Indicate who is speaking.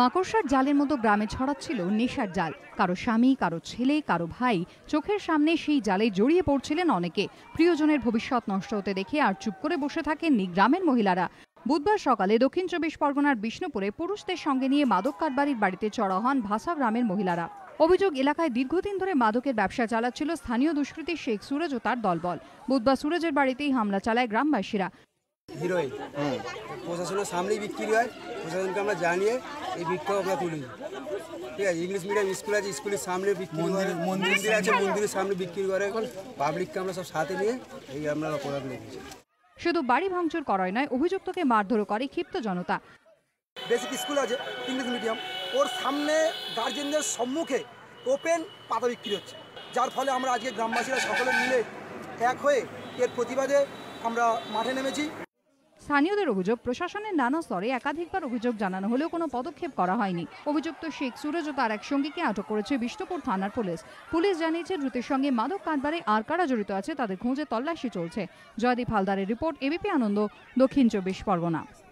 Speaker 1: মাকড়সার জালের মতো গ্রামে ছড়াচ্ছিল নেশার জাল কারো স্বামী কারো ছেলে কারো ভাই চোখের সামনে সেই জালে জড়িয়ে পড়ছিলেন অনেকে প্রিয়জনের ভবিষ্যৎ নষ্ট হতে দেখে আর চুপ করে বসে থাকেননি গ্রামের মহিলারা বুধবার সকালে দক্ষিণ চব্বিশ পরগনার বিষ্ণুপুরে পুরুষদের সঙ্গে নিয়ে মাদক কারবারির বাড়িতে চড়া হন ভাষা গ্রামের মহিলারা অভিযোগ এলাকায় দীর্ঘদিন ধরে মাদকের ব্যবসা চালাচ্ছিল স্থানীয় দুষ্কৃতী শেখ সুরজ ও তার দলবল বুধবার সুরজের বাড়িতেই হামলা চালায় গ্রামবাসীরা
Speaker 2: হিরোইন প্রশাসনের সামনেই বিক্রি হয় প্রশাসনকে আমরা জানিয়ে এই বিক্ষোভ আমরা তুলি ঠিক আছে ইংলিশ মিডিয়াম স্কুল আছে স্কুলের সামনে মন্দির আছে মন্দিরের সামনে বিক্রি করে এখন পাবলিককে আমরা সব সাথে নিয়ে এই আমরা অপরাধ লেগেছি
Speaker 1: শুধু বাড়ি ভাঙচুর করায় নয় অভিযুক্তকে মারধরও করে ক্ষিপ্ত জনতা
Speaker 3: বেসিক স্কুল আছে ইংলিশ মিডিয়াম ওর সামনে গার্জেনদের সম্মুখে ওপেন পাতা বিক্রি হচ্ছে যার ফলে আমরা আজকে গ্রামবাসীরা সকলে মিলে এক হয়ে এর প্রতিবাদে আমরা মাঠে নেমেছি
Speaker 1: স্থানীয়দের অভিযোগ প্রশাসনের নানা স্তরে একাধিকবার অভিযোগ জানানো হলেও কোনো পদক্ষেপ করা হয়নি অভিযুক্ত শেখ সুরজ ও তার এক সঙ্গীকে আটক করেছে বিষ্ণুপুর থানার পুলিশ পুলিশ জানিয়েছে দ্রুতের সঙ্গে মাদক কারবারে আর কারা জড়িত আছে তাদের খুঁজে তল্লাশি চলছে জয়দীপ হালদারের রিপোর্ট এবিপি আনন্দ দক্ষিণ চব্বিশ পরগনা